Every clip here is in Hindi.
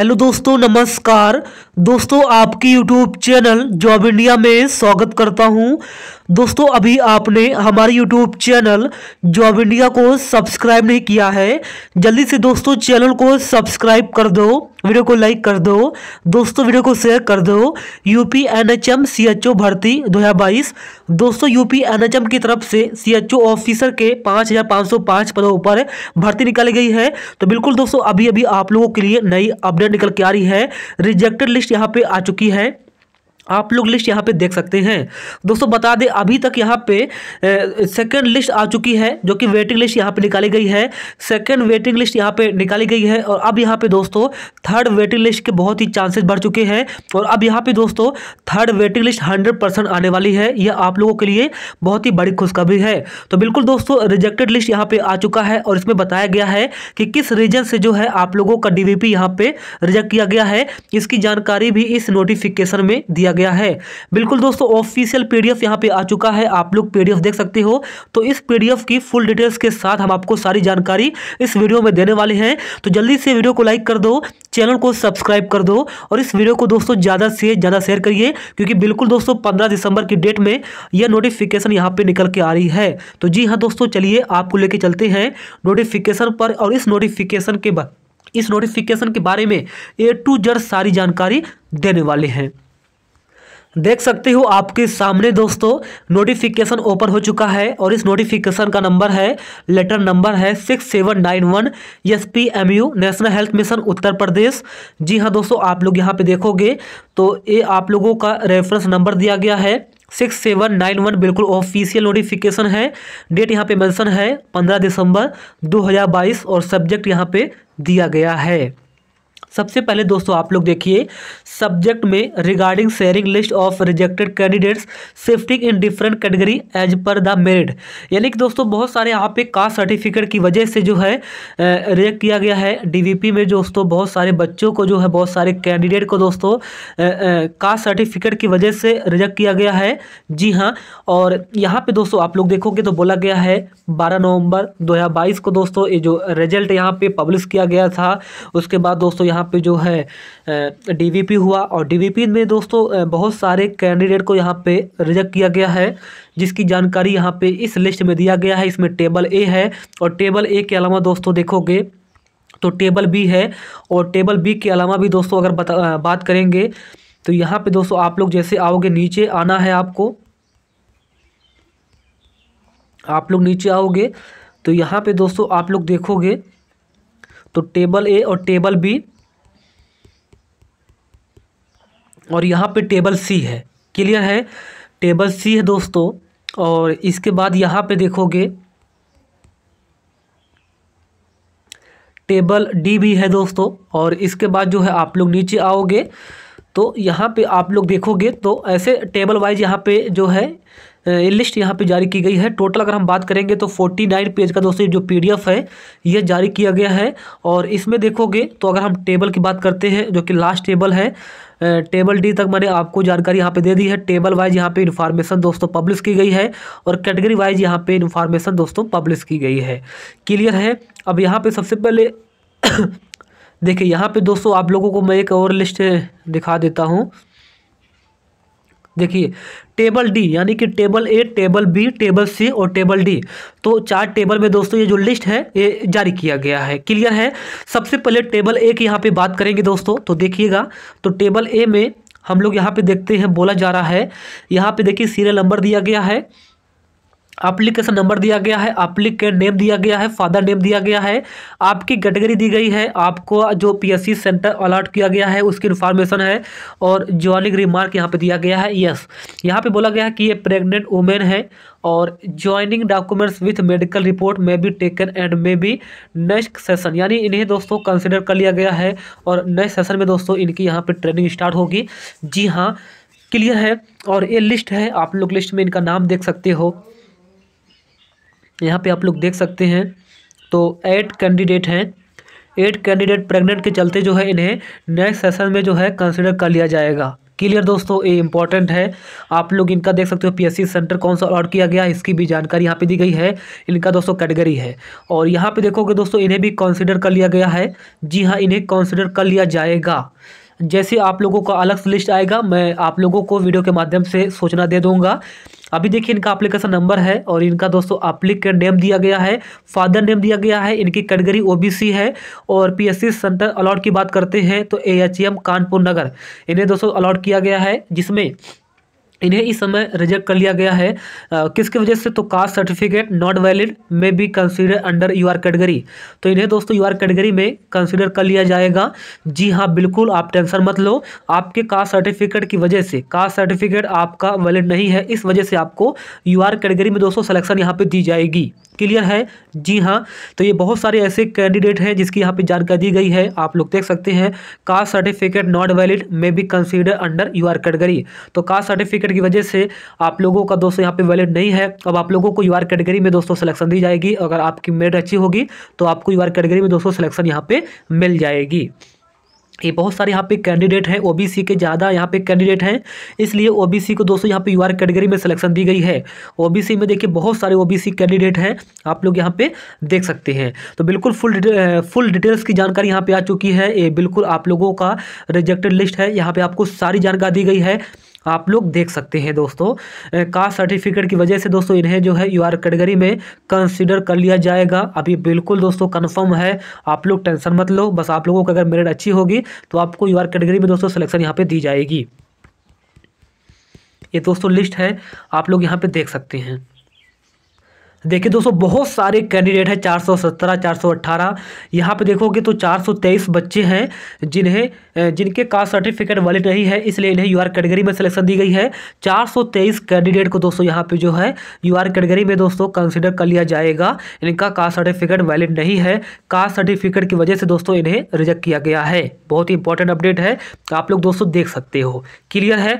हेलो दोस्तों नमस्कार दोस्तों आपकी यूट्यूब चैनल जॉब इंडिया में स्वागत करता हूं दोस्तों अभी आपने हमारे यूट्यूब चैनल जॉब इंडिया को सब्सक्राइब नहीं किया है जल्दी से दोस्तों चैनल को सब्सक्राइब कर दो वीडियो को लाइक कर दो दोस्तों वीडियो को शेयर कर दो यूपी एनएचएम सीएचओ भर्ती बाईस दोस्तों यूपी एनएचएम की तरफ से सीएचओ ऑफिसर के 5,505 पदों पर भर्ती निकाली गई है तो बिल्कुल दोस्तों अभी अभी आप लोगों के लिए नई अपडेट निकल के आ रही है रिजेक्टेड लिस्ट यहाँ पे आ चुकी है आप लोग लिस्ट यहाँ पे देख सकते हैं दोस्तों बता दें अभी तक यहाँ पे सेकंड लिस्ट आ चुकी है जो कि वेटिंग लिस्ट यहाँ पे निकाली गई है सेकंड वेटिंग लिस्ट यहाँ पे निकाली गई है और अब यहाँ पे दोस्तों थर्ड वेटिंग लिस्ट के बहुत ही चांसेस बढ़ चुके हैं और अब यहाँ पे दोस्तों थर्ड वेटिंग लिस्ट हंड्रेड आने वाली है यह आप लोगों के लिए बहुत ही बड़ी खुशखबरी है तो बिल्कुल दोस्तों रिजेक्टेड लिस्ट यहाँ पर आ चुका है और इसमें बताया गया है कि किस रीजन से जो है आप लोगों का डी वी यहाँ पे रिजेक्ट किया गया है इसकी जानकारी भी इस नोटिफिकेशन में दिया गया गया है बिल्कुल दोस्तों ऑफिशियल पीडीएफ यहाँ पे आ चुका है आप लोग पीडीएफ देख सकते हो तो इस पीडीएफ की फुल डिटेल्स के साथ हम आपको सारी जानकारी इस वीडियो में देने वाले हैं तो जल्दी से वीडियो को लाइक कर दो चैनल को सब्सक्राइब कर दो और इस वीडियो को दोस्तों ज़्यादा से ज़्यादा शेयर करिए क्योंकि बिल्कुल दोस्तों पंद्रह दिसंबर की डेट में यह नोटिफिकेशन यहाँ पर निकल के आ रही है तो जी हाँ दोस्तों चलिए आपको लेके चलते हैं नोटिफिकेशन पर और इस नोटिफिकेशन के बाद इस नोटिफिकेशन के बारे में ए टू जड़ सारी जानकारी देने वाले हैं देख सकते हो आपके सामने दोस्तों नोटिफिकेशन ओपन हो चुका है और इस नोटिफिकेशन का नंबर है लेटर नंबर है six seven nine one S P M U national health mission Uttar Pradesh जी हाँ दोस्तों आप लोग यहाँ पे देखोगे तो ये आप लोगों का रेफरेंस नंबर दिया गया है सिक्स सेवन नाइन वन बिल्कुल ऑफिशियल नोटिफिकेशन है डेट यहाँ पे मेंशन है पंद्रह दिसंबर बाईस और सब्जेक्ट यहाँ पे दिया गया है सबसे पहले दोस्तों आप लोग देखिए सब्जेक्ट में regarding sharing list of rejected candidates shifting in different category as per the merit यानी कि दोस्तों बहुत सारे यहाँ पे कास्ट सर्टिफिकेट की वजह से जो है रिजेक्ट किया गया है डी में दोस्तों बहुत सारे बच्चों को जो है बहुत सारे कैंडिडेट को दोस्तों कास्ट सर्टिफिकेट की वजह से रिजेक्ट किया गया है जी हाँ और यहाँ पे दोस्तों आप लोग देखोगे तो बोला गया है बारह नवंबर दो को दोस्तों ये जो रिजल्ट यहाँ पे पब्लिश किया गया था उसके बाद दोस्तों यहाँ यहाँ पे जो है डीवीपी हुआ और डीवीपी में दोस्तों बहुत सारे कैंडिडेट को यहाँ पे रिजेक्ट किया गया है जिसकी जानकारी यहाँ पे इस लिस्ट में दिया गया है इसमें टेबल ए है और टेबल ए के अलावा दोस्तों देखोगे तो टेबल बी है और टेबल बी के अलावा भी दोस्तों अगर बात करेंगे तो यहाँ पे दोस्तों आप लोग जैसे आओगे नीचे आना है आपको आप लोग नीचे आओगे तो यहाँ पे दोस्तों आप लोग देखोगे तो टेबल ए और टेबल बी और यहाँ पे टेबल सी है क्लियर है टेबल सी है दोस्तों और इसके बाद यहाँ पे देखोगे टेबल डी भी है दोस्तों और इसके बाद जो है आप लोग नीचे आओगे तो यहाँ पे आप लोग देखोगे तो ऐसे टेबल वाइज यहाँ पे जो है लिस्ट यहाँ पे जारी की गई है टोटल अगर हम बात करेंगे तो 49 पेज का दोस्तों जो पीडीएफ है ये जारी किया गया है और इसमें देखोगे तो अगर हम टेबल की बात करते हैं जो कि लास्ट टेबल है टेबल डी तक मैंने आपको जानकारी यहाँ पे दे दी है टेबल वाइज यहाँ पे इन्फॉर्मेशन दोस्तों पब्लिश की गई है और कैटेगरी वाइज यहाँ पे इन्फॉर्मेशन दोस्तों पब्लिश की गई है क्लियर है अब यहाँ पे सबसे पहले देखिए यहाँ पे दोस्तों आप लोगों को मैं एक और लिस्ट दिखा देता हूँ देखिए टेबल डी यानी कि table A table B table C और टेबल डी तो चार टेबल में दोस्तों ये जो लिस्ट है ये जारी किया गया है क्लियर है सबसे पहले टेबल ए की यहाँ पे बात करेंगे दोस्तों तो देखिएगा तो टेबल ए में हम लोग यहाँ पे देखते हैं बोला जा रहा है यहाँ पे देखिए सीरियल नंबर दिया गया है एप्लीकेशन नंबर दिया गया है एप्लीकेंट नेम दिया गया है फादर नेम दिया गया है आपकी कैटेगरी दी गई है आपको जो पीएससी सेंटर अलाट किया गया है उसकी इन्फॉर्मेशन है और ज्वाइनिंग रिमार्क यहाँ पे दिया गया है यस यहाँ पे बोला गया है कि ये प्रेग्नेंट वुमेन है और joining documents with medical report may be taken and may be next session यानी इन्हें दोस्तों कंसिडर कर लिया गया है और नेक्स्ट सेशन में दोस्तों इनकी यहाँ पर ट्रेनिंग स्टार्ट होगी जी हाँ क्लियर है और ये लिस्ट है आप लोग लिस्ट में इनका नाम देख सकते हो यहाँ पे आप लोग देख सकते हैं तो एट कैंडिडेट हैं एट कैंडिडेट प्रेग्नेंट के चलते जो है इन्हें नेक्स्ट सेशन में जो है कंसिडर कर लिया जाएगा क्लियर दोस्तों ये इंपॉर्टेंट है आप लोग इनका देख सकते हो पीएससी सेंटर कौन सा अलॉट किया गया इसकी भी जानकारी यहाँ पे दी गई है इनका दोस्तों कैटेगरी है और यहाँ पे देखोगे दोस्तों इन्हें भी कंसीडर कर लिया गया है जी हाँ इन्हें कंसीडर कर लिया जाएगा जैसे आप लोगों का अलग से लिस्ट आएगा मैं आप लोगों को वीडियो के माध्यम से सूचना दे दूंगा अभी देखिए इनका अप्लीकेशन नंबर है और इनका दोस्तों अप्लिक नेम दिया गया है फादर नेम दिया गया है इनकी कैटेगरी ओबीसी है और पीएससी सेंटर अलॉट की बात करते हैं तो एएचएम कानपुर नगर इन्हें दोस्तों अलॉट किया गया है जिसमें इन्हें इस समय रिजेक्ट कर लिया गया है आ, किसके वजह से तो caste certificate not valid may be consider under U R category तो इन्हें दोस्तों यू आर कैटेगरी में कंसीडर कर लिया जाएगा जी हाँ बिल्कुल आप टेंशन मत लो आपके कास्ट सर्टिफिकेट की वजह से कास्ट सर्टिफिकेट आपका वैलिड नहीं है इस वजह से आपको यू आर कैटेगरी में दोस्तों सलेक्शन यहाँ पर दी जाएगी क्लियर है जी हाँ तो ये बहुत सारे ऐसे कैंडिडेट हैं जिसकी यहाँ पे जानकारी दी गई है आप लोग देख सकते हैं caste certificate not valid may be consider under U R category तो कास्ट सर्टिफिकेट की वजह से आप लोगों का दोस्तों यहाँ पे वैलिड नहीं है अब आप लोगों को यू आर कैटेगरी में दोस्तों सिलेक्शन दी जाएगी अगर आपकी मेरिट अच्छी होगी तो आपको यू आर कैटेगरी में दोस्तों सिलेक्शन यहाँ पर मिल जाएगी ये बहुत सारे यहाँ पे कैंडिडेट हैं ओबीसी के ज़्यादा यहाँ पे कैंडिडेट हैं इसलिए ओबीसी को दोस्तों यहाँ पे यूआर कैटेगरी में सिलेक्शन दी गई है ओबीसी में देखिए बहुत सारे ओबीसी कैंडिडेट हैं आप लोग यहाँ पे देख सकते हैं तो बिल्कुल फुल डिटे, फुल डिटेल्स की जानकारी यहाँ पर आ चुकी है ये बिल्कुल आप लोगों का रिजेक्टेड लिस्ट है यहाँ पर आपको सारी जानकारी दी गई है आप लोग देख सकते हैं दोस्तों कास्ट सर्टिफिकेट की वजह से दोस्तों इन्हें जो है यू आर कैटेगरी में कंसिडर कर लिया जाएगा अभी बिल्कुल दोस्तों कंफर्म है आप लोग टेंशन मत लो बस आप लोगों को अगर मेरिट अच्छी होगी तो आपको यू आर कैटेगरी में दोस्तों सिलेक्शन यहाँ पर दी जाएगी ये दोस्तों लिस्ट है आप लोग यहाँ पर देख सकते हैं देखिए दोस्तों बहुत सारे कैंडिडेट हैं 417, 418 यहाँ पे देखोगे तो 423 बच्चे हैं जिन्हें जिनके कास्ट सर्टिफिकेट वैलिड नहीं है इसलिए इन्हें यूआर कैटेगरी में सिलेक्शन दी गई है 423 कैंडिडेट को दोस्तों यहाँ पे जो है यूआर कैटेगरी में दोस्तों कंसिडर कर लिया जाएगा इनका कास्ट सर्टिफिकेट वैलिड नहीं है कास्ट सर्टिफिकेट की वजह से दोस्तों इन्हें रिजेक्ट किया गया है बहुत ही इंपॉर्टेंट अपडेट है आप लोग दोस्तों देख सकते हो क्लियर है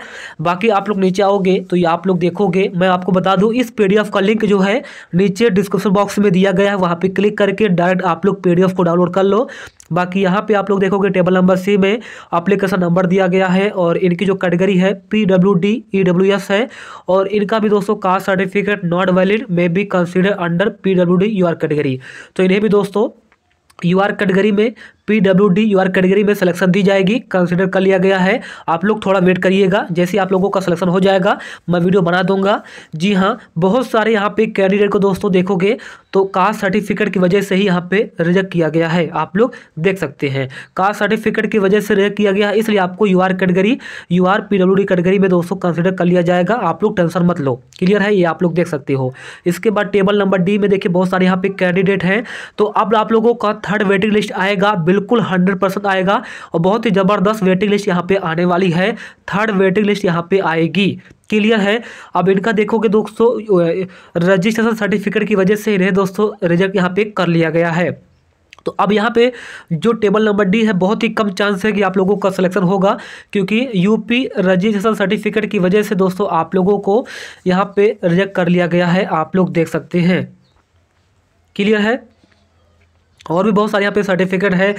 बाकी आप लोग नीचे आओगे तो ये आप लोग देखोगे मैं आपको बता दूँ इस पी का लिंक जो है नीचे डिस्क्रिप्शन बॉक्स में दिया गया है वहाँ पर क्लिक करके डायरेक्ट आप लोग पी को डाउनलोड कर लो बाकी यहाँ पे आप लोग देखोगे टेबल नंबर सी में अप्लीकेशन नंबर दिया गया है और इनकी जो कैटेगरी है P W D E W S है और इनका भी दोस्तों caste certificate not valid may be consider under P W D U R category तो इन्हें भी दोस्तों यू आर कैटेगरी में डी यू आर कैटेगरी में सिलेक्शन दी जाएगी कंसिडर कर लिया गया है आप लोग थोड़ा वेट करिएगा जैसे आप लोगों का सिलेक्शन हो जाएगा मैं वीडियो बना दूंगा जी हाँ बहुत सारे यहाँ पे कैंडिडेट को दोस्तों देखोगे तो कास्ट सर्टिफिकेट की वजह से ही यहाँ पे रिजेक्ट किया गया है आप लोग देख सकते हैं कास्ट सर्टिफिकेट की वजह से रिजेक्ट किया गया है इसलिए आपको U R category U R P W D category में दोस्तों कंसिडर कर लिया जाएगा आप लोग टेंशन मत लो क्लियर है ये आप लोग देख सकते हो इसके बाद टेबल नंबर डी में देखिए बहुत सारे यहाँ पे कैंडिडेट हैं तो अब आप लोगों का थर्ड वेटिंग लिस्ट आएगा बिल्कुल बिल्कुल हंड्रेड परसेंट आएगा और बहुत ही ज़बरदस्त वेटिंग लिस्ट यहाँ पे आने वाली है थर्ड वेटिंग लिस्ट यहाँ पे आएगी क्लियर है अब इनका देखोगे दोस्तों रजिस्ट्रेशन सर्टिफिकेट की वजह से इन्हें दोस्तों रिजेक्ट यहाँ पे कर लिया गया है तो अब यहाँ पे जो टेबल नंबर डी है बहुत ही कम चांस है कि आप लोगों का सिलेक्शन होगा क्योंकि यूपी रजिस्ट्रेशन सर्टिफिकेट की वजह से दोस्तों आप लोगों को यहाँ पे रिजेक्ट कर लिया गया है आप लोग देख सकते हैं क्लियर है और भी बहुत सारे यहाँ पे सर्टिफिकेट है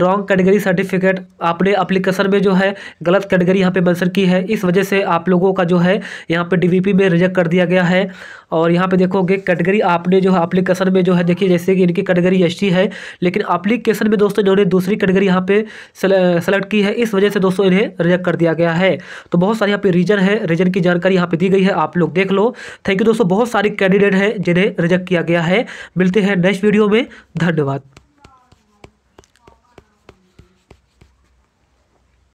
रॉन्ग कैटेगरी सर्टिफिकेट आपने अप्लीकेशन में जो है गलत कैटेगरी यहाँ पे मेंशन की है इस वजह से आप लोगों का जो है यहाँ पे डीवीपी में रिजेक्ट कर दिया गया है और यहाँ पे देखोगे कैटेगरी आपने जो है अप्लीकेशन में जो है देखिए जैसे कि इनकी कैटेगरी एस है लेकिन अप्लीकेशन में दोस्तों इन्होंने दूसरी कैटेगरी यहाँ पे सेलेक्ट की है इस वजह से दोस्तों इन्हें रिजेक्ट कर दिया गया है तो बहुत सारे यहाँ पे रीजन है रीजन की जानकारी यहाँ पर दी गई है आप लोग देख लो थैंक यू दोस्तों बहुत सारे कैंडिडेट हैं जिन्हें रिजेक्ट किया गया है मिलते हैं नेक्स्ट वीडियो में धन्यवाद